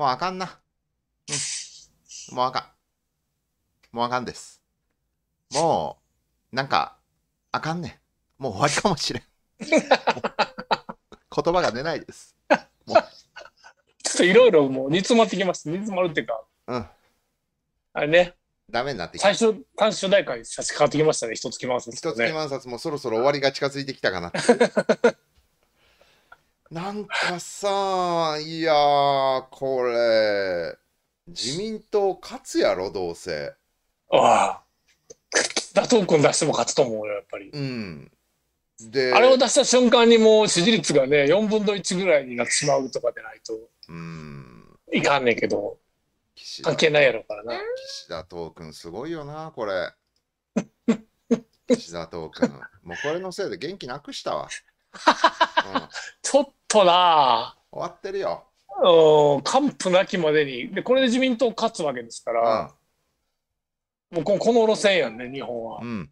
もうあかんな。うん。もうあかん。もうあかんです。もう、なんか、あかんねん。もう終わりかもしれん。言葉が出ないです。もうちょっといろいろもう煮詰まってきます。煮詰まるっていうか。うん。あれね。ダメになってきた。最初、単初代会差し真変わってきましたね。一月き万冊、ね。一月き万冊もそろそろ終わりが近づいてきたかな。なんかさ、いやー、これ、自民党勝つやろ、どうせ。ああ。打倒君出しても勝つと思うよ、やっぱり。うん。で、あれを出した瞬間にもう支持率がね、4分の1ぐらいになってしまうとかでないと、うん。いかんねんけど、関係ないやろからな。岸田東君、すごいよな、これ。岸田東君。もうこれのせいで元気なくしたわ。うん、ちょっとな終わってるよ完膚なきまでにでこれで自民党勝つわけですから、うん、もうここの路線やんね日本は、うん、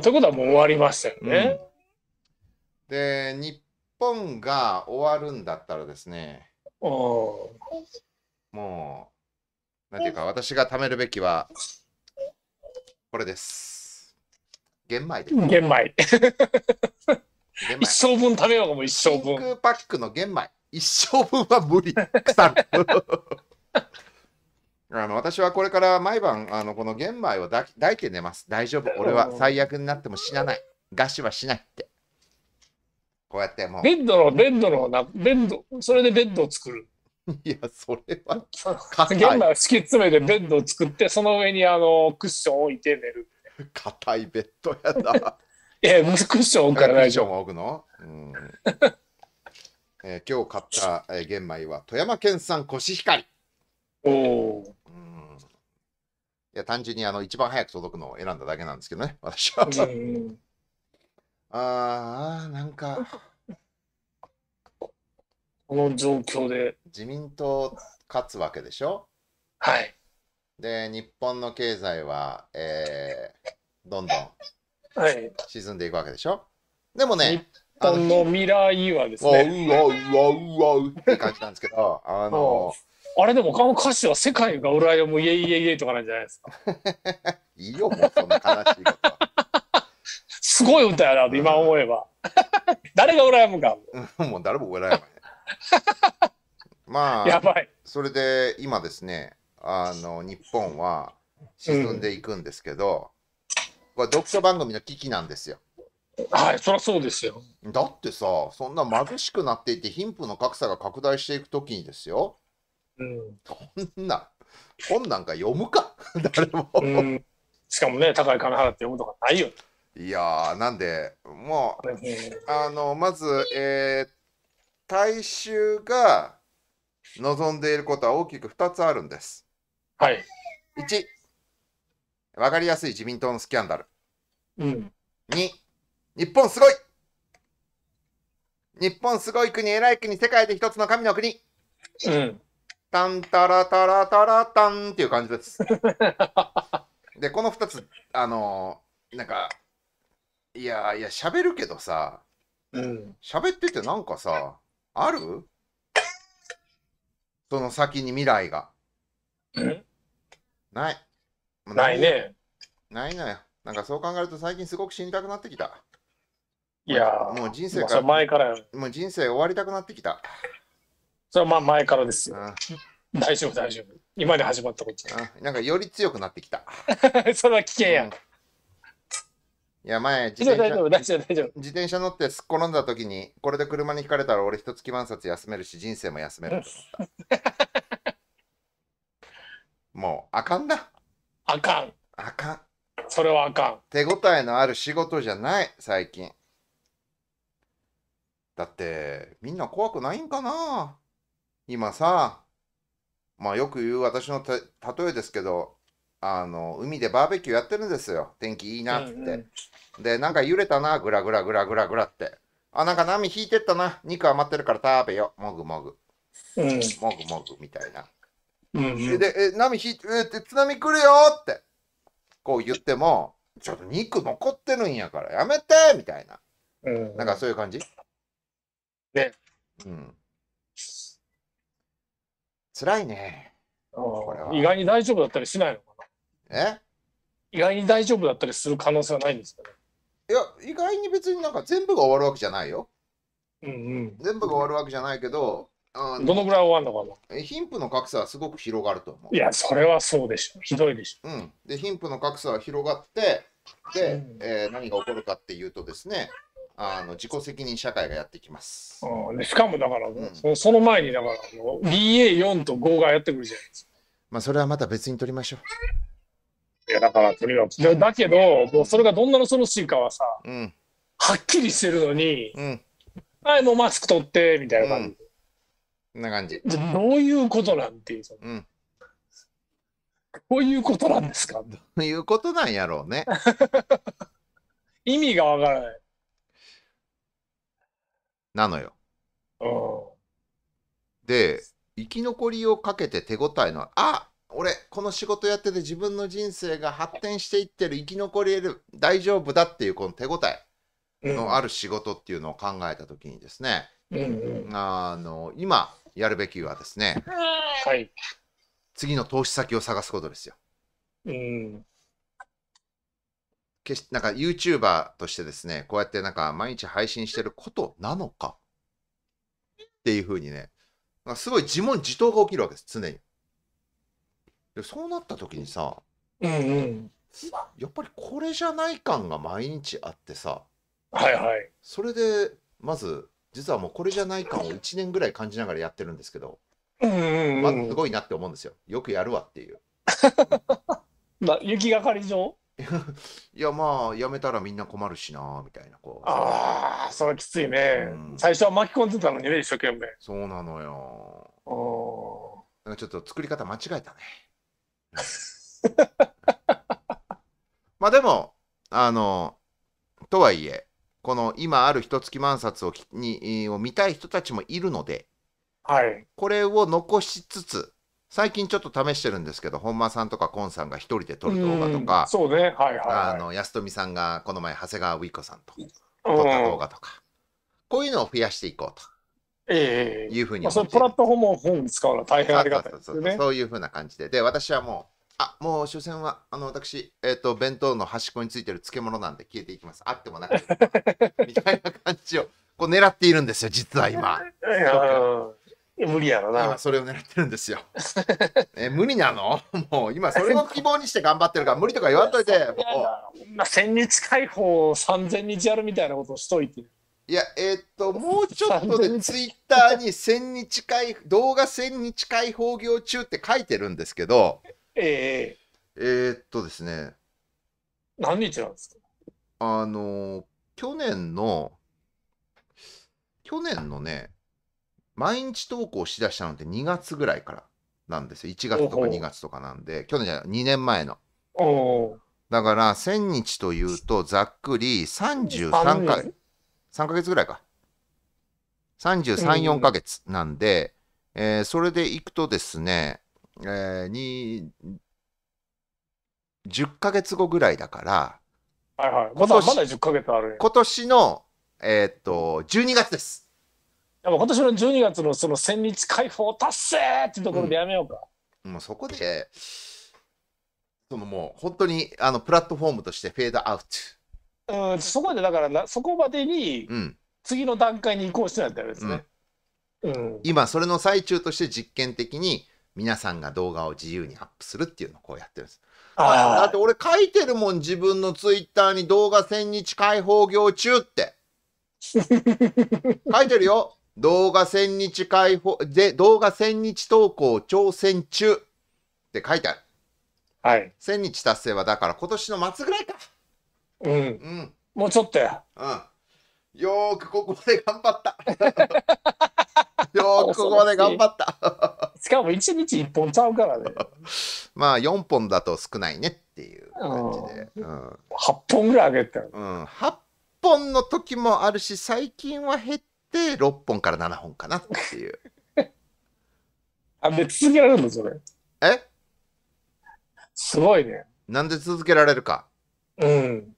ということはもう終わりましたよね、うん、で日本が終わるんだったらですねもうなんていうか私が貯めるべきはこれです玄米です玄米一生分食べようかも、一生分。真空パックの玄米。一生分は無理。腐る。あの私はこれから毎晩あのこの玄米を抱いて寝ます。大丈夫。俺は最悪になっても死なない。餓死はしないって。こうやってもう。ベッドの、ベッドのな、ベッド、それでベッドを作る。いや、それは。玄米を敷き詰めてベッドを作って、その上にあのクッションを置いて寝る。硬いベッドやだ。ええ、クッション置くからないでしょ。置くの、うんえー、今日買った、えー、玄米は富山県産コシヒカリ。おお。うんいや単純にあの一番早く届くのを選んだだけなんですけどね、私は。ああ、なんか。この状況で。自民党勝つわけでしょはい。で、日本の経済は、えー、どんどんはい、沈んでいくわけでしょでもね日本の未来はですねうわうわうわうわって感じなんですけどあのあれでも他の歌詞は世界が羨むイエイイエイイエイとかなんじゃないですかいいよもうそんな悲しいことすごい歌やな、今思えば誰が羨むかもう誰も羨む、なまあやばいそれで今ですねあの日本は沈んでいくんですけど、うんこれ読書番組の危機なんですよ。はい、そりゃそうですよ。だってさ、そんな貧しくなっていて、貧富の格差が拡大していくときにですよ。うん。こんな、本なんか読むか、誰も、うん。しかもね、高い金払って読むとかないよ。いやなんで、もう、あの、まず、えー、大衆が望んでいることは大きく2つあるんです。はい。1、分かりやすい自民党のスキャンダル。うん、2、日本すごい日本すごい国、偉い国、世界で一つの神の国。うん。タンタラタラタラタンっていう感じです。で、この2つ、あのー、なんか、いやいや、喋るけどさ、うん、喋っててなんかさ、あるその先に未来が。うん、ない。ないね。ないなよ。なんかそう考えると最近すごく死にたくなってきた。いやもう人生から。前からもう人生終わりたくなってきた。それはまあ前からですよ。大丈夫大丈夫。今で始まったこと。なんかより強くなってきた。それは危険や、うん。いや前自転車自転車乗ってすっ転んだ時にこれで車にひかれたら俺一月万冊休めるし人生も休めると思ったもうあかんだあかん。あかん。それはあかん。手応えのある仕事じゃない、最近。だって、みんな怖くないんかな今さ、まあよく言う私の例えですけど、あの、海でバーベキューやってるんですよ。天気いいなっって。うんうん、で、なんか揺れたな、ぐらぐらぐらぐらぐらって。あ、なんか波引いてったな。肉余ってるから食べよ。もぐもぐ。うん、もぐもぐみたいな。うんうん、で、え、波ひ、えー、津波来るよって、こう言っても、ちょっと肉残ってるんやからやめてみたいな。うん、なんかそういう感じね。うん。辛いね。意外に大丈夫だったりしないのかなえ意外に大丈夫だったりする可能性はないんですかねいや、意外に別になんか全部が終わるわけじゃないよ。うんうん。全部が終わるわけじゃないけど、あどのぐらい終わるのかな貧富の格差はすごく広がると思う。いや、それはそうでしょ。ひどいでしょ。うん、で、貧富の格差は広がって、で、うん、えー、何が起こるかっていうとですね、あの自己責任社会がやってきます。あしかもだから、ねうん、その前にだから BA4 と5がやってくるじゃないですか。まあそれはまた別に取りましょう。いやだからとにかくだけど、もうそれがどんな恐ろしいかはさ、うん、はっきりしてるのに、うん、はいもうマスク取ってみたいな感じ。な感じ。どういうことなんていう、うん、こういうことなんですかどういうことなんやろうね。意味がわからない。なのよ。で、生き残りをかけて手応えの、あ俺、この仕事やってて自分の人生が発展していってる、生き残れる、大丈夫だっていうこの手応えのある仕事っていうのを考えた時にですね、あの今やるべきはですね、はい、次の投資先を探すことですよ。うん、決してなんか YouTuber としてですね、こうやってなんか毎日配信してることなのかっていうふうにね、すごい自問自答が起きるわけです、常に。でそうなった時にさ、うんうん、やっぱりこれじゃない感が毎日あってさ、はいはい、それでまず実はもうこれじゃない感を1年ぐらい感じながらやってるんですけど、うんまあ、すごいなって思うんですよ。よくやるわっていう。まあ、雪がかり上いやまあやめたらみんな困るしなみたいなこうああそれきついね、うん最初は巻き込んでたのにね一生懸命そうなのよおなんかちょっと作り方間違えたね まあでもあのとはいえこの今ある一月万冊をにを見たい人たちもいるので、はい、これを残しつつ、最近ちょっと試してるんですけど、本間さんとかコンさんが一人で撮る動画とか、そうね、はいはい、はい、あの安富さんがこの前、長谷川ウィコさんと撮った動画とか、こういうのを増やしていこうと。ええいうふうに、まあ、そのプラットフォームを本使うのは大変ありがたいですね。そういうふうな感じで。で、私はもうあもう所詮はあの私、えーと、弁当の端っこについてる漬物なんで消えていきます。あってもなく みたいな感じをこう狙っているんですよ、実は今。いや無理やろな。今それを狙ってるんですよ。え無理なのもう今それを希望にして頑張ってるから無理とか言わんといて。ま あ、1000日解放3000日やるみたいなことをしといて。いや、えー、っと、もうちょっとでツイッターに1000日解、動画1000日解放業中って書いてるんですけど、えええっとですね、何日なんですかあの、去年の、去年のね、毎日投稿しだしたのって2月ぐらいからなんですよ。1月とか2月とかなんで、去年じゃない、2年前の。だから、1000日というと、ざっくり33回、3ヶ月ぐらいか。33、4ヶ月なんで、えー、それでいくとですね、えー、に10ヶ月後ぐらいだから、はいはい、まだまだ10ヶ月ある今年の、えー、っと12月です。やっぱ今年の12月のその千日解放達成っていうところでやめようか。うん、もうそこで、そのもう本当にあのプラットフォームとしてフェードアウト。うん、そこでだからな、そこまでに次の段階に移行してないっんだよですね。うん、うん、今それの最中として実験的に皆さんが動画を自由にアップするっていうのをこうやってるんです。だって俺書いてるもん自分のツイッターに動画千日開放業中って。書いてるよ。動画千日開放、で、動画千日投稿挑戦中って書いてある。はい。千日達成はだから今年の末ぐらいか。うん。うん。もうちょっとや。うん。よーくここまで頑張った。よーくここまで頑張った。しかも1日1本ちゃうからね。まあ4本だと少ないねっていう感じで。うん、8本ぐらいあげた、うん、8本の時もあるし、最近は減って6本から7本かなっていう。あ、で、続けられるのそれ。えすごいね。なんで続けられるか。うん。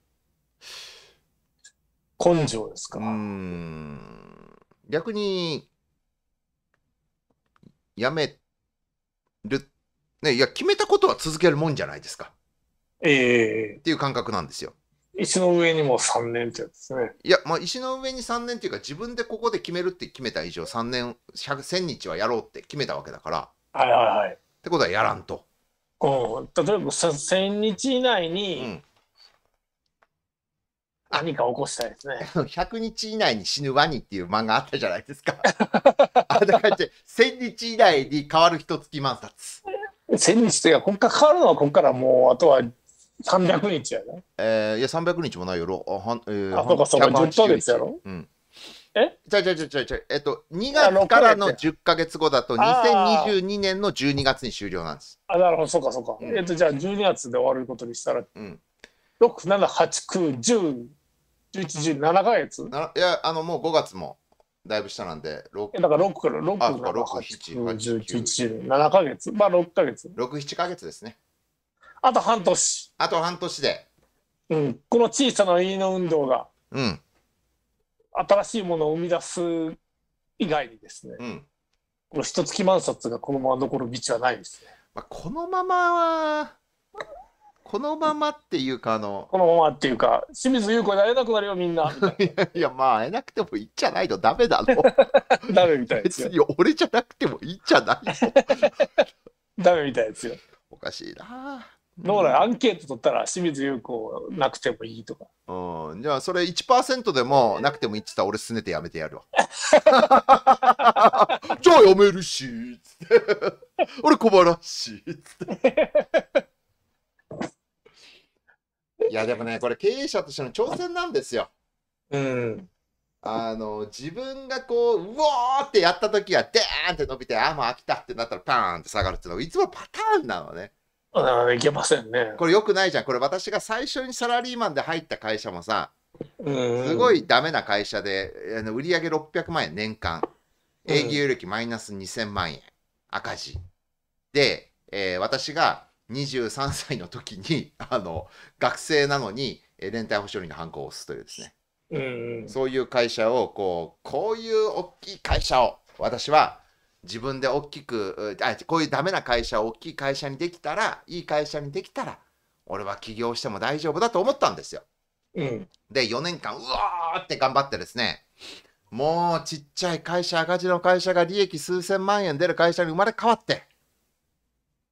根性ですか。うん。逆にやめる、ね、いや、決めたことは続けるもんじゃないですか。ええっていう感覚なんですよ。石の上にも3年ってやつですね。いや、まあ、石の上に3年っていうか、自分でここで決めるって決めた以上、3年、100 0日はやろうって決めたわけだから。はいはいはい。ってことはやらんと。うん、例えば1000日以内に何か起こしたいですね。100 日以内に死ぬワニっていう漫画あったじゃないですか。あれだからって1000日以内に変わる一月万冊。1000日というか、今回変わるのはこっからもう、あとは300日やね。えー、いや、300日もないよろ。あ、そうかそうか、10ヶ月やろ。うん。えじゃじゃじゃじゃじゃえっと、2月からの10か月後だと、2022年の12月に終了なんです。あ、なるほど、そうかそうか。うん、えっと、じゃあ12月で終わることにしたら、うん、6、7、8、9、10、11時7ヶ月いやあのもう5月もだいぶ下なんで6、だから6から6からか6 7 8 9 7ヶ月まあ6ヶ月67ヶ月ですねあと半年あと半年でうんこの小さな家の運動がうん新しいものを生み出す以外にですね、うん、この一月万冊がこのまま残る道はないですね、まあ、このままこのままっていうかあのこのままっていうか清水優子に会えなくなるよみんな いやいやまあ会えなくてもいいじゃないとダメだろダメみたいですよ別に俺じゃなくてもいいじゃないぞ ダメみたいですよおかしいなだからアンケート取ったら清水優子なくてもいいとか、うん、じゃあそれ1%でもなくてもいいって言ったら俺すねてやめてやるわ じゃあやめるし俺小腹しっつっていやでもねこれ経営者としての挑戦なんですよ。うんあの自分がこううおーってやった時はでーンって伸びてああもう飽きたってなったらパーンって下がるっていうのがいつもパターンなのね。いけませんね。これよくないじゃんこれ私が最初にサラリーマンで入った会社もさすごいダメな会社で売上600万円年間営業利益マイナス2000万円赤字で、えー、私が23歳の時にあの学生なのに連帯保証人の犯行を押すというですね、うんうん、そういう会社をこうこういう大きい会社を私は自分で大きくあこういうダメな会社を大きい会社にできたらいい会社にできたら俺は起業しても大丈夫だと思ったんですよ。うん、で4年間うわーって頑張ってですねもうちっちゃい会社赤字の会社が利益数千万円出る会社に生まれ変わって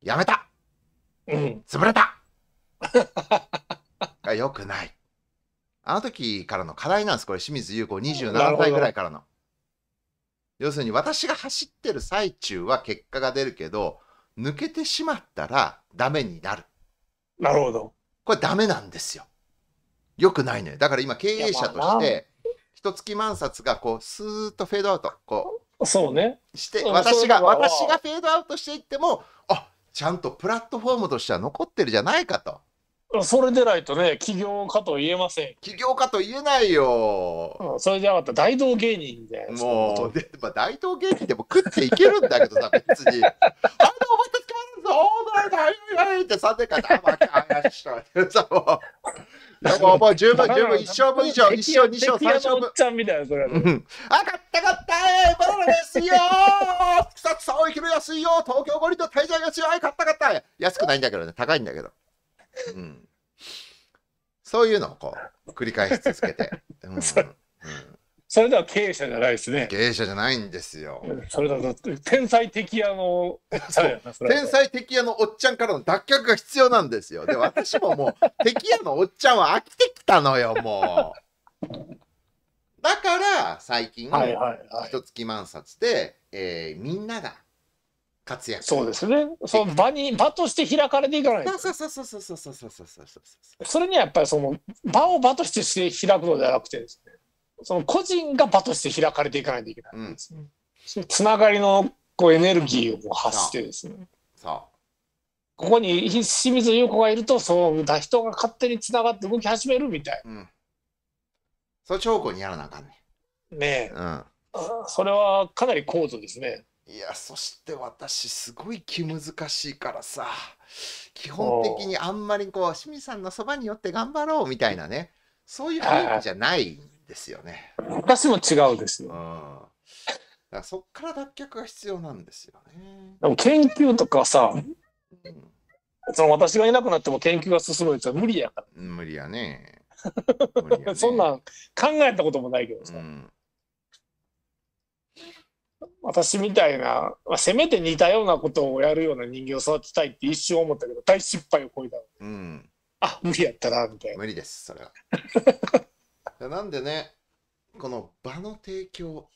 やめたうん、潰れたが良くない。あの時からの課題なんです、これ、清水優子27歳ぐらいからの。要するに、私が走ってる最中は結果が出るけど、抜けてしまったらダメになる。なるほど。これダメなんですよ。よくないの、ね、よ。だから今経営者として、一月万冊がこう、スーッとフェードアウト、こう。そうね。して、私が、私がフェードアウトしていっても、あちゃんとプラットフォームとしては残ってるじゃないかと。それでないとね、起業家と言えません。起業家と言えないよ。うん、それじゃなかた大道芸人じゃいでもう、でまあ、大道芸人でも食っていけるんだけどさ、別に。あの、お前たちまるぞ、オーダーって3年間、あ、まあ、怪しい。もうも十分十分一勝分以上一勝二勝三勝分。ちゃんみたいなそれ。上がった勝ったバナナですよ。草草を生きる安いよ東京五輪と滞在が強い勝った勝った安くないんだけどね高いんだけど。うん。そういうのをこう繰り返し続けて。うん、うん それでは経営者じゃないですね。経営者じゃないんですよ。それだと、天才的屋の、天才的屋のおっちゃんからの脱却が必要なんですよ。で、私ももう、敵屋のおっちゃんは飽きてきたのよ、もう。だから、最近、はいはいはい、一月万冊で、えー、みんなが活躍そうですね。その場に、場として開かれていかないと。そうそうそうそうそうそうそうそう。それにはやっぱりその、場を場として開くのではなくてですね。その個人が場として開かれていかないといけないんですね。うん、つながりのこうエネルギーを発してですね。さあここに清水優子がいるとそうだ人が勝手につながって動き始めるみたいうん、そっち方向にやらなあかんねねえ、うん、それはかなり高度ですね。いやそして私すごい気難しいからさ基本的にあんまりこう清水さんのそばに寄って頑張ろうみたいなねそういう雰囲気じゃないですよね。私も違うですよ。うん、だそっから脱却が必要なんですよね。でも研究とかさ、うん、その私がいなくなっても研究が進むって無理やから。無理やね。やねそんなん考えたこともないけどさ。うん私みたいな、まあ、せめて似たようなことをやるような人間を育てたいって一瞬思ったけど大失敗を超えたので、うん、あ無理やったなみたいな無理ですそれは なんでねこの場の提供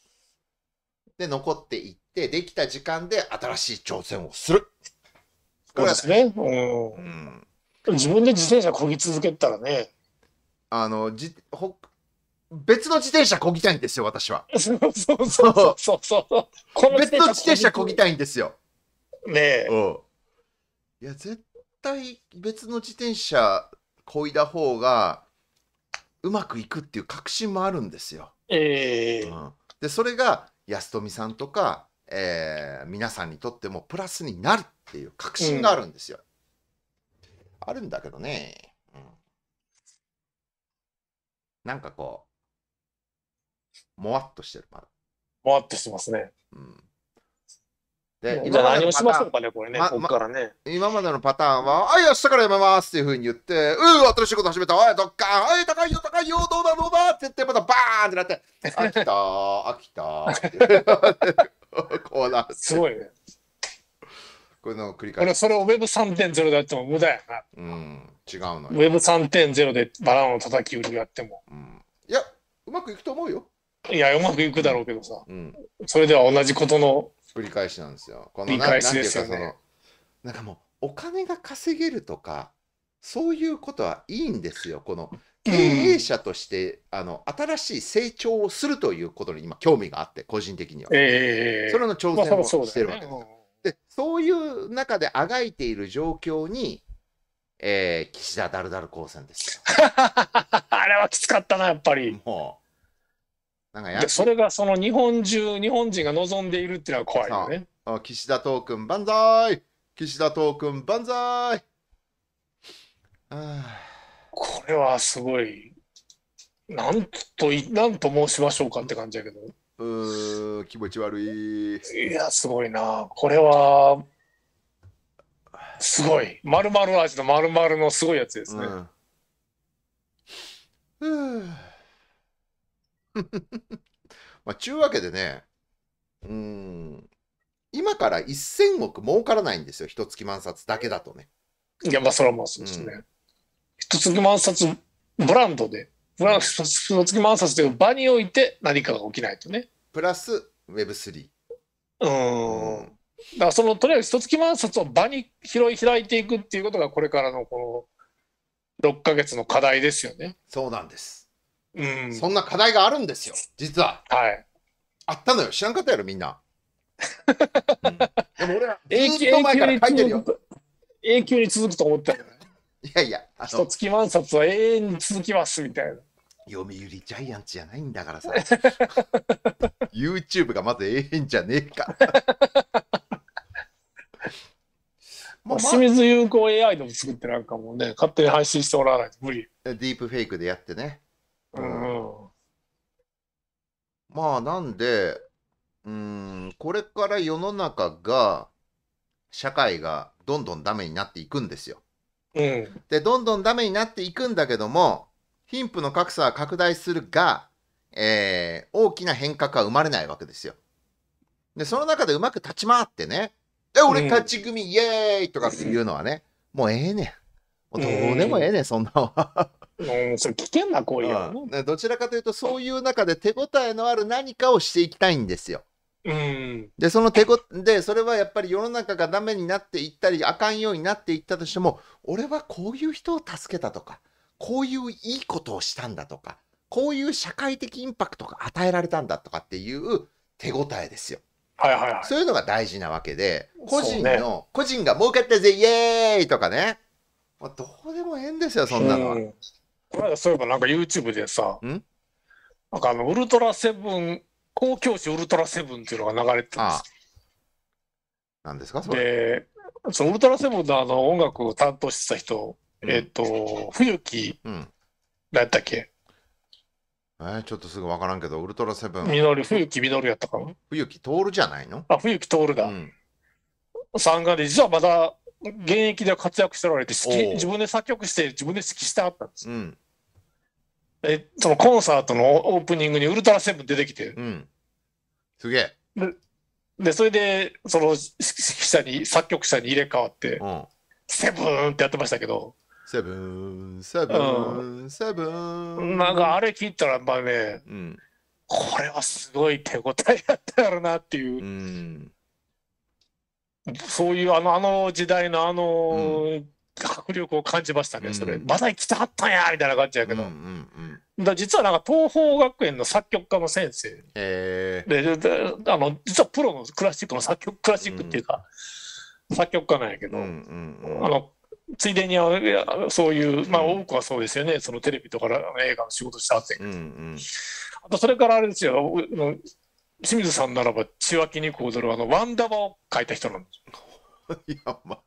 で残っていってできた時間で新しい挑戦をするそうですね、うん、自分で自転車こぎ続けたらねあのじほ別の自転車こぎたいんですよ私はそうそうそうそう別の自転車こぎたいんですよねえいや絶対別の自転車こいだ方がうまくいくっていう確信もあるんですよ。えーうん、でそれが安富さんとか、えー、皆さんにとってもプラスになるっていう確信があるんですよ。うん、あるんだけどね、うん、なんかこうもわっとしてるまだ。もわっとしてますね。うんで、今までのパターン、ねこれねまらね、今までのパターンは、あい、明日からやめますっていうふうに言って、うん、新しいこと始めた、おい、どっか、はい、高いよ、高いよ、どうだ、どうだって言って、またバーンってなって、飽きた、飽きたこうなすごいね。これの繰り返し。俺、それを Web3.0 でやっても無駄やな。うん、違うのよ。Web3.0 でバランを叩き売りやっても、うん。いや、うまくいくと思うよ。いや、うまくいくだろうけどさ、うん、それでは同じことの繰り返しなんですよ。この、ね、なんていうかそのなんかもうお金が稼げるとかそういうことはいいんですよ。この経営者として、うん、あの新しい成長をするということに今興味があって個人的には、えー、それの挑戦をしてるわけです、まあね、でそういう中であがいている状況に、えー、岸田だるだる光線です あれはきつかったなやっぱりもうなんかやそれがその日本中、日本人が望んでいるっていうのは怖いよね。岸田東君万歳岸田東君万歳これはすごい、なんと、なんと申しましょうかって感じやけど。うん、気持ち悪い。いや、すごいな。これは、すごい。まるまる味のまるまるのすごいやつですね。うん まあ、ちゅうわけでね、うん、今から1000億儲からないんですよ、一月万冊だけだとね。いや、まあ、それはまあそうですね。一、うん、月万冊ブランドで、ブランド一月万冊という場において何かが起きないとね。プラス Web3。うん。んだからそのとりあえず一月万冊を場に拾い開いていくっていうことがこれからのこの6か月の課題ですよね。そうなんですうん、そんな課題があるんですよ、実は。はい。あったのよ。知らんかったやろ、みんな。うん、でも俺はずっと前から書いてるよ。永久に続くと思ったよいやいや、あつ月万冊は永遠に続きますみたいな。読売ジャイアンツじゃないんだからさ。YouTube がまず永遠じゃねえか。まあ、清水有効 AI でも作ってなんかもうね、勝手に配信しておらないと無理。ディープフェイクでやってね。まあなんで、うん、これから世の中が、社会がどんどんダメになっていくんですよ。うん、で、どんどんダメになっていくんだけども、貧富の格差は拡大するが、えー、大きな変革は生まれないわけですよ。で、その中でうまく立ち回ってね、え、俺勝ち組、イエーイとかっていうのはね、もうええねん。もうどうでもええねん、そんなは。うん、それ危険な行為よ、うん、どちらかというとそういう中で手応えのある何かをしていきたいんですよ。うん、でその手でそれはやっぱり世の中がダメになっていったりあかんようになっていったとしても俺はこういう人を助けたとかこういういいことをしたんだとかこういう社会的インパクトが与えられたんだとかっていう手応えですよ。はいはいはい、そういうのが大事なわけで個人の、ね、個人が儲けったぜイエーイとかねどうでもええんですよそんなのは。この間そういえばなんか YouTube でさ、んなんかあの、ウルトラセブン、公共誌ウルトラセブンっていうのが流れてたんですなんですかそれ。で、そのウルトラセブンのあの音楽を担当してた人、うんえっ、と、冬木、うん。何やったっけえー、ちょっとすぐ分からんけど、ウルトラセブン。みのり、冬木みのりやったかも。冬木徹じゃないのあ、冬木徹るだ。ん。さんがね、実はまだ現役で活躍しておられて、自分で作曲して、自分で指揮してあったんです。うん。え、そのコンサートのオープニングにウルトラセブン出てきて。うん。すげえ。で、でそれで、その指揮者に、作曲者に入れ替わって、うん、セブンってやってましたけど。セブン、セブン、セブン。なんかあれ聞いたら、まあね、うん、これはすごい手応えやったやろなっていう。うんそういうあのあの時代のあの、うん、迫力を感じましたね、それ。うん、まだ来たかったんやみたいな感じやけど。うんうんうん、だ実はなんか東邦学園の作曲家の先生。えー、であの、実はプロのクラシックの作曲、クラシックっていうか、うん、作曲家なんやけど、うんうんうん、あの、ついでにそういう、まあ多くはそうですよね、そのテレビとか映画の仕事してはってんけど、うんうん。あとそれからあれですよ、清水さんならば、千脇にこうぞる、あの、ワンダバを書いた人なんですよ。いや、まあ。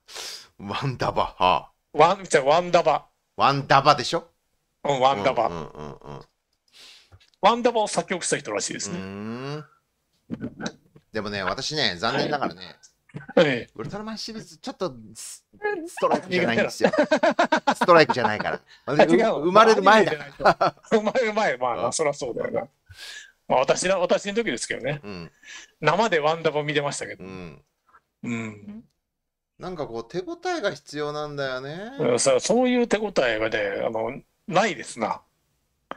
ワンダバ、はワン、じゃワンダバ。ワンダバでしょうん、ワンダバ。うんうんうん、ワンダバを作曲した人らしいですね。でもね、私ね、残念ながらね、はい、ウルトラマンシリーズ、ちょっとストライクじゃないんですよ。ストライクじゃないから。生まれる前だ。生まれる前、まあ、まあ、そりゃそうだよな。まあ、私私の時ですけどね、うん、生でワンダバ見てましたけど。うん、うんなんかこう手応えが必要なんだよね。さそういう手応えがね、あの、ないですな。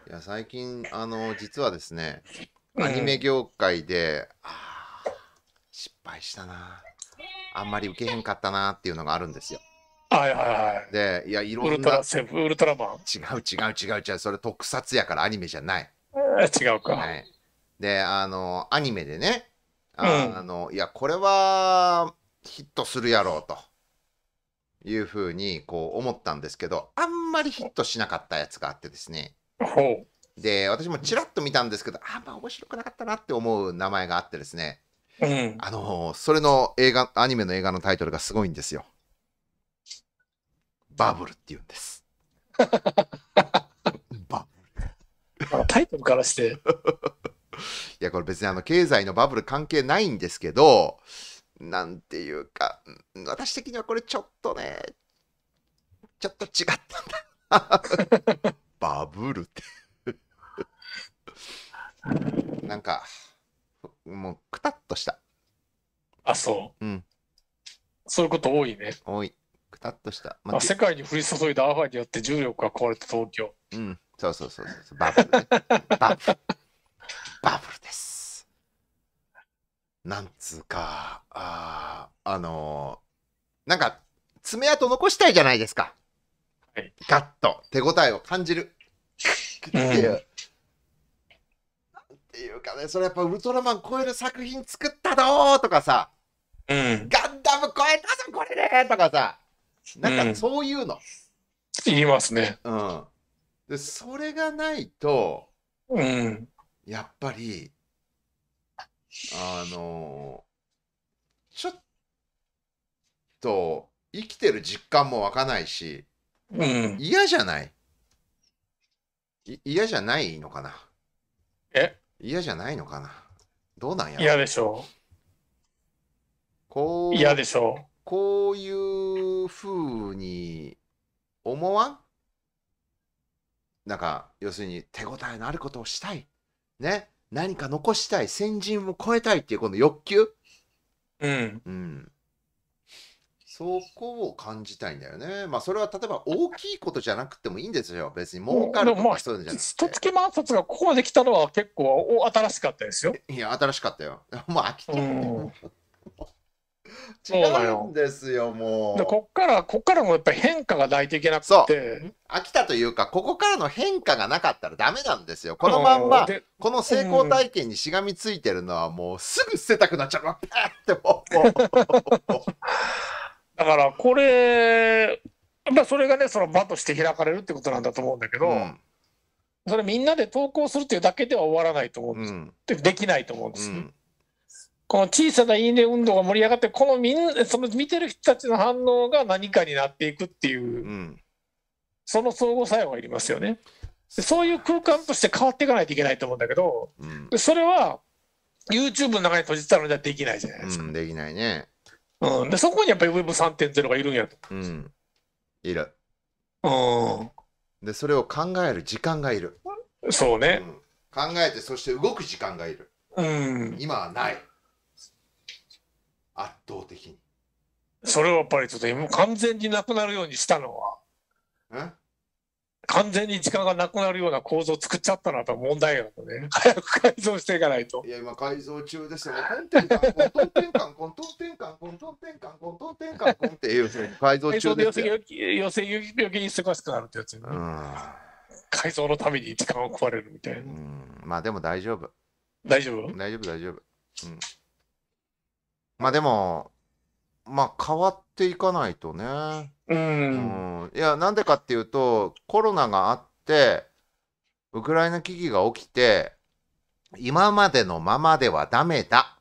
いや、最近、あの、実はですね、アニメ業界で、うん、あ失敗したな。あんまり受けへんかったなっていうのがあるんですよ。はいはいはい。で、いや、いろんな。ウルトラセブ、ウルトラマン。違う違う違う違う、それ特撮やからアニメじゃない。えー、違うか。はい。で、あの、アニメでね、あ,、の、うん、いや、これは、ヒットするやろうというふうにこう思ったんですけどあんまりヒットしなかったやつがあってですねで私もちらっと見たんですけどあんま面白くなかったなって思う名前があってですね、うん、あのそれの映画アニメの映画のタイトルがすごいんですよバブルっていうんです バブルタイトルからして いやこれ別にあの経済のバブル関係ないんですけど、なんていうか、私的にはこれちょっとね、ちょっと違ったんだ。バブルってなんか、もうくたっとした。あ、そう。うん。そういうこと多いね。多い。くたっとした。まあ、世界に降り注いだアファによって重力が壊れた東京。うん。そうそうそうそう。バブル、ね、バブル。バブルです。なんつうか、ああのー、なんか、爪痕残したいじゃないですか。はい、ガッと手応えを感じる。っていう。なんていうかね、それやっぱウルトラマン超える作品作ったぞとかさ、うん、ガンダム超えたぞこれでとかさ、なんかそういうの。うん、いますね。うん。で、それがないと、うん、やっぱり、あのちょっと生きてる実感も湧かないし、うん、嫌じゃない嫌じゃないのかなえ嫌じゃないのかなどうなんや嫌でしょうこう嫌でしょうこういうふうに思わんなんか要するに手応えのあることをしたいね何か残したい、先人を超えたいっていうこの欲求。うん。うん。そこを感じたいんだよね。まあそれは例えば大きいことじゃなくてもいいんですよ。別に儲かるとかそうじゃなくて。一月満がここまで来たのは結構新しかったですよ。いや、新しかったよ。もう飽きてる、うん違うんですよ、もう。でこっから、こっからもやっぱり変化がないといけなくて。飽きたというか、ここからの変化がなかったらダメなんですよ。このまんま、この成功体験にしがみついてるのは、もうすぐ捨てたくなっちゃうわ。パってもう。だから、これ、まあ、それがね、その場として開かれるってことなんだと思うんだけど、うん、それみんなで投稿するっていうだけでは終わらないと思うんです。うん、できないと思うんです。うんこの小さないいね運動が盛り上がって、このみんその見てる人たちの反応が何かになっていくっていう、うん、その相互作用がいりますよね。そういう空間として変わっていかないといけないと思うんだけど、うん、それは YouTube の中に閉じたのじゃできないじゃないですか。うん、できないね。うん、でそこにやっぱり Web3.0 がいるんやと。うん、いる。うん、でそれを考える時間がいる。そうね、考えてそして動く時間がいる。うん、今はない。圧倒的にそれはやっぱりちょっと今完全になくなるようにしたのは完全に時間がなくなるような構造を作っちゃったのは問題やのね早く改造していかないといや今改造中ですよ転換コン転換コン転換コン転換コン転換コンって改造中でに忙しくなるってやつね改造のために時間を壊れるみたいなまあでも大丈夫大丈夫大丈夫大丈夫うんまあでも、まあ変わっていかないとね。うん、うん。いや、なんでかっていうと、コロナがあって、ウクライナ危機が起きて、今までのままではダメだ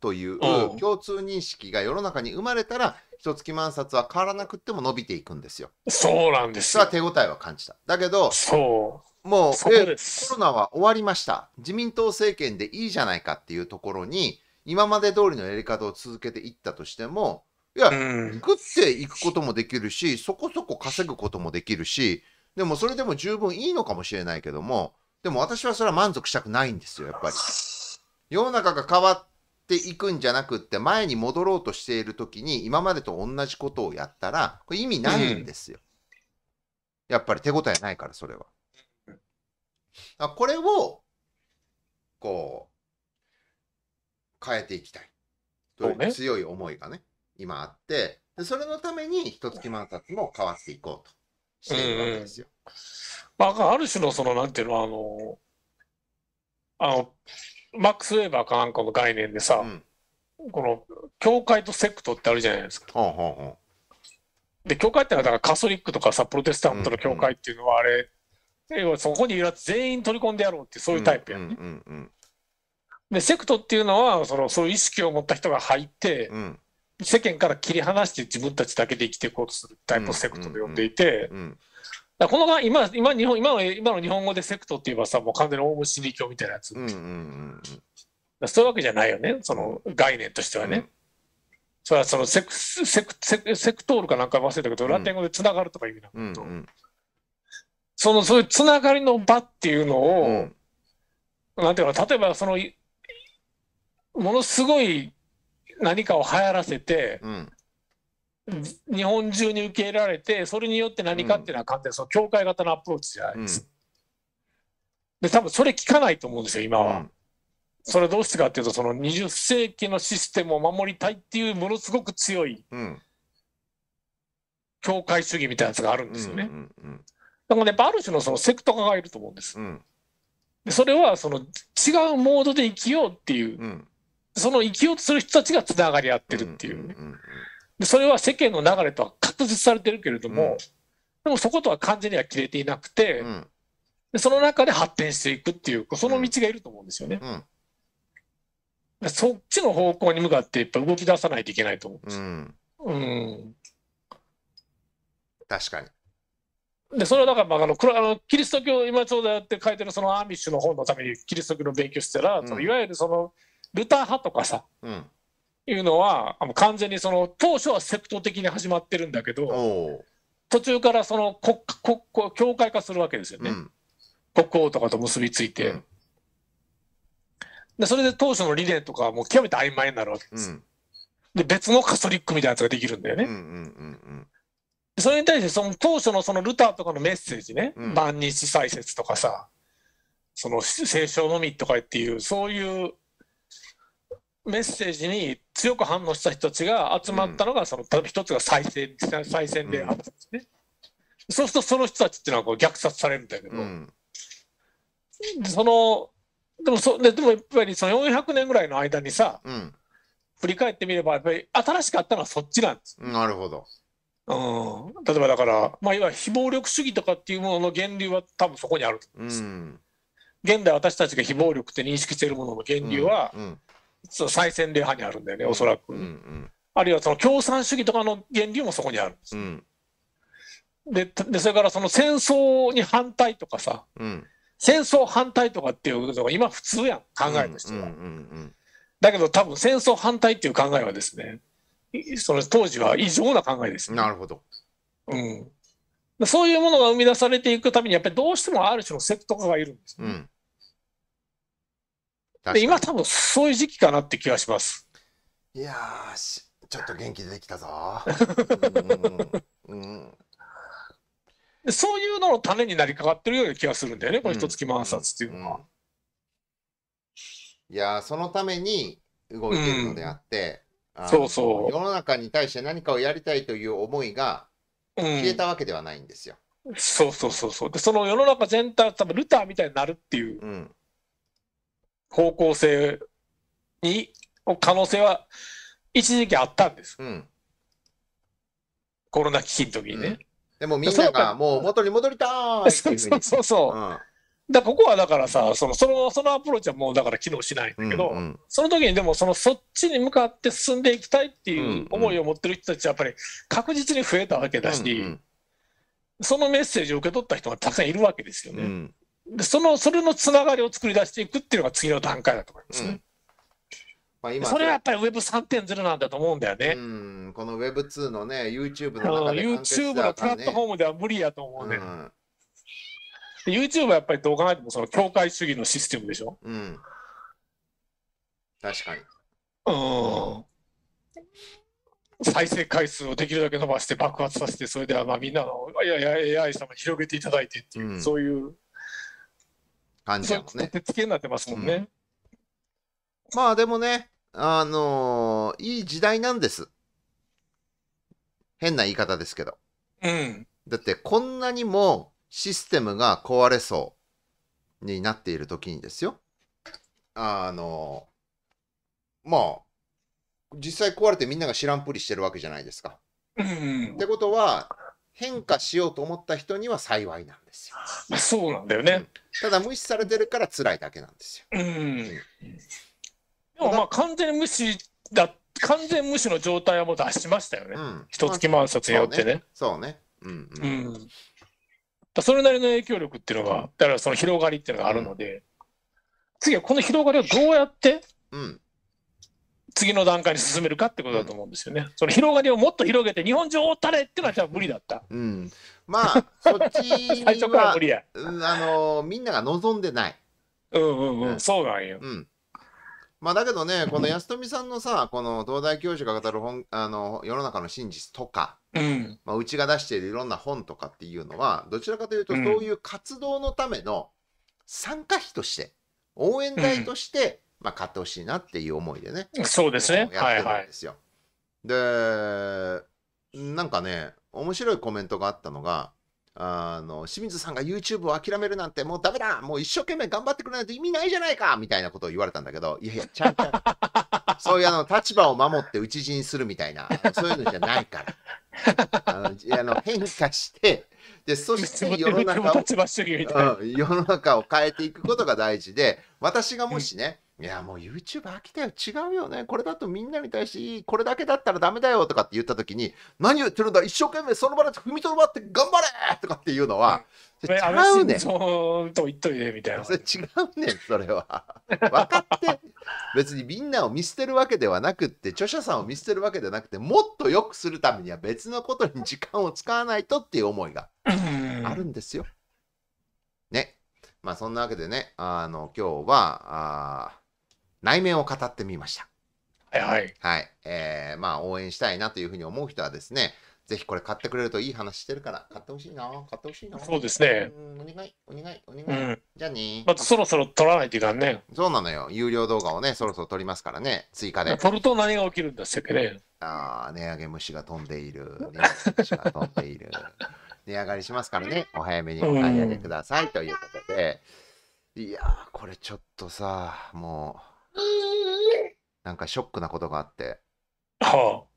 という共通認識が世の中に生まれたら、一月満札は変わらなくても伸びていくんですよ。そうなんですよ。手応えは感じた。だけど、そう。もううコロナは終わりました。自民党政権でいいじゃないかっていうところに、今まで通りのやり方を続けていったとしても、いや、食っていくこともできるし、そこそこ稼ぐこともできるし、でもそれでも十分いいのかもしれないけども、でも私はそれは満足したくないんですよ、やっぱり。世の中が変わっていくんじゃなくって、前に戻ろうとしている時に、今までと同じことをやったら、これ意味ないんですよ。やっぱり手応えないから、それは。これを、こう、変えていきたいという強い思いがね、今あってで、それのために一月万冊も変わっていこうとしているわけですよ。まあ、ある種のその、なんていうの、あの、あのマックス・ウェーバーかなんかの概念でさ、うん、この教会とセクトってあるじゃないですか。ほうほうほうで教会ってのはだからカソリックとかさプロテスタントの教会っていうのはあれ、うんうん、そこにいるやつ全員取り込んでやろうってそういうタイプやね。うんうんうんでセクトっていうのはそのそういう意識を持った人が入って、うん、世間から切り離して自分たちだけで生きていこうとするタイプをセクトで呼んでいて。この今今日本今の今の日本語でセクトって言えばさもう完全にオウム真理教みたいなやつ、うんうんうんそういうわけじゃないよねその概念としてはね、うん、それはそのセクセクセクセクトールかなんか忘れたけど、うん、ラテン語でつながるとか意味なのと、うんうん、そのそういうつながりの場っていうのを、うん、なんていうの例えばそのものすごい何かを流行らせて、うん日本中に受け入れられてそれによって何かっていうのは完全にその境界型のアプローチじゃないです。うん、で多分それ聞かないと思うんですよ今は。うん、それどうしてかっていうとその20世紀のシステムを守りたいっていうものすごく強い、境界主義みたいなやつがあるんですよね。だからねある種のそのセクト化がいると思うんです。でそれはその違うモードで生きようっていう。その生きようとする人たちがつながり合ってるっていう、ねうんうんうん、でそれは世間の流れとは確実されてるけれども、うん、でもそことは完全には切れていなくて、うん、でその中で発展していくっていうその道がいると思うんですよね、うん、そっちの方向に向かってやっぱ動き出さないといけないと思うんです、うん確かにでそれはだから、まあ、あのあのキリスト教今ちょうどやって書いてるそのアーミッシュの本のためにキリスト教の勉強してたら、そのいわゆるそのルター派とかさ、うん、いうのは完全にその当初はセプト的に始まってるんだけど途中からその国国教会化するわけですよね、うん、国王とかと結びついて、うん、でそれで当初の理念とかはもう極めて曖昧になるわけです、うん、で別のカトリックみたいなやつができるんだよね、うんうんうんうんそれに対してその当初のそのルターとかのメッセージね、万日祭説とかさその聖書のみとかっていうそういうメッセージに強く反応した人たちが集まったのが、その一つが再選再選であったんですね、そうするとその人たちっていうのはこう虐殺されるんだけど、うん、そのでもそででもやっぱりその400年ぐらいの間にさ、うん、振り返ってみればやっぱり新しかったのはそっちなんです。なるほどうん、例えばだから、まあ、いわゆる非暴力主義とかっていうものの源流は多分そこにあると思うんです、現代私たちが非暴力って認識しているものの源流は、うんうんそう再選流派にあるんだよね、おそらく。うんうん、あるいはその共産主義とかの源流もそこにあるんです。うんででそれからその戦争に反対とかさ、うん、戦争反対とかっていうのが今普通やん考えとしては、だけど多分戦争反対っていう考えはですねその当時は異常な考えです、ね、なるほど、うん、そういうものが生み出されていくためにやっぱりどうしてもある種の説得がいるんです、ね、うんで今多分そういう時期かなって気がします。いやーちょっと元気出てきたぞ。うん、うん、そういうのの種になりかかってるような気がするんだよね、この一月万冊っていうのは。うんうん、いやそのために動いてるのであって、そうそう世の中に対して何かをやりたいという思いが消えたわけではないんですよ。そうそうそうそう。で、その世の中全体、多分ルターみたいになるっていう。うん方向性に、可能性は一時期あったんです。うん、コロナ危機の時にね。うん、でもみんながもう元に戻りたーいそうそうそう。うんだここはだからさそのそのそのアプローチはもうだから機能しないんだけど、うんうん、その時にでもそのそっちに向かって進んでいきたいっていう思いを持ってる人たちはやっぱり確実に増えたわけだし、うんうん、そのメッセージを受け取った人がたくさんいるわけですよね。うんその、それのつながりを作り出していくっていうのが次の段階だと思いますね。うんまあ、今それはやっぱり Web3.0 なんだと思うんだよね。うんこの Web2 のね、YouTube の中で、ね、YouTube のプラットフォームでは無理やと思うね。うん、YouTube はやっぱりどう考えてもその境界主義のシステムでしょ。うん、確かに。うん。再生回数をできるだけ伸ばして爆発させて、それではまあみんなのいやいや AI 様に広げていただいてっていう、うん、そういう感じやもんね。手けになってますもんね。うん、まあでもね、あのー、いい時代なんです。変な言い方ですけど。うん。だってこんなにもシステムが壊れそうになっている時にですよ。あのー、まあ、実際壊れてみんなが知らんぷりしてるわけじゃないですか。うん、ってことは変化しようと思った人には幸いなんですよ。そうなんだよね、ただ無視されてるから辛いだけなんですよ。うん、でもまあ完全無視だ完全無視の状態はもう出しましたよね。うん、月満によってね。そうね。ううん、うん、だそれなりの影響力っていうのが、だからその広がりっていうのがあるので、次はこの広がりをどうやって、うん次の段階に進めるかってことだと思うんですよね。うん、その広がりをもっと広げて日本中をたれっていうのはじゃあ無理だった。うん、まあ、そっち最初から無理や。あの、みんなが望んでない。うんうんうん、うん、そうなんよ。うん。まあ、だけどね、この安富さんのさ、この東大教授が語る本、あの、世の中の真実とか、うん。まあ、うちが出しているいろんな本とかっていうのは、どちらかというと、そういう活動のための参加費として、応援隊として、まあ、買ってほしいなっていう思いでね。そうですね。やってるんですよ。はいはい、で、なんかね、面白いコメントがあったのが、あの、清水さんが YouTube を諦めるなんてもうダメだもう一生懸命頑張ってくれないと意味ないじゃないかみたいなことを言われたんだけど、いやいや、ちゃんと、そういうあの、立場を守って討ち死にするみたいな、そういうのじゃないから。あのあの変化して、で、そして世の中を、うん、世の中を変えていくことが大事で、私がもしね、いや、もう YouTube 飽きたよ。違うよね。これだとみんなに対していこれだけだったらダメだよとかって言ったときに、何言ってるんだ一生懸命その場で踏みとどまって頑張れとかっていうのは、違うねん。そうと言っといてみたいな。違うねん、それは。分かって、別にみんなを見捨てるわけではなくって、著者さんを見捨てるわけではなくて、もっと良くするためには別のことに時間を使わないとっていう思いがあるんですよ。ね。まあそんなわけでね、あの、今日は、あ内面を語ってみました。はいはい。はい。えー、まあ応援したいなというふうに思う人はですね、ぜひこれ買ってくれるといい話してるから、買ってほしいな、買ってほしいな。そうですね。お願い、お願い、お願い。うん、じゃあに。まあ、そろそろ撮らないといかんね。そうなのよ。有料動画をね、そろそろ撮りますからね、追加で。撮ると何が起きるんだっけね。ああ、値上げ虫が飛んでいる。値上げ虫が飛んでいる。値上がりしますからね、お早めにお買い上げください、うん、ということで。いやこれちょっとさ、もう。なんかショックなことがあって。はあ。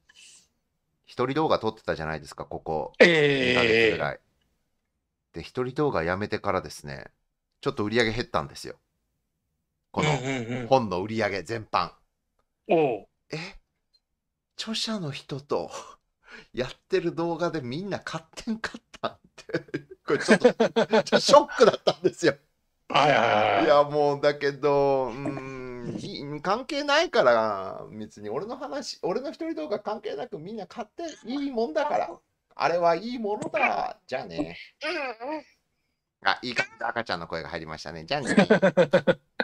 一人動画撮ってたじゃないですか、ここ。ええー。ヶ月ぐらい。で、一人動画やめてからですね、ちょっと売り上げ減ったんですよ。この本の売り上げ全般。うんうんうん、おえ著者の人と やってる動画でみんな買ってんかったって これちょっとショックだったんですよはいはいはい。いやもうだけど、うん、関係ないから別に俺の話、俺の一人動画関係なくみんな買っていいもんだから。あれはいいものだ。じゃあね。あ、いい感じで赤ちゃんの声が入りましたね。じゃあね。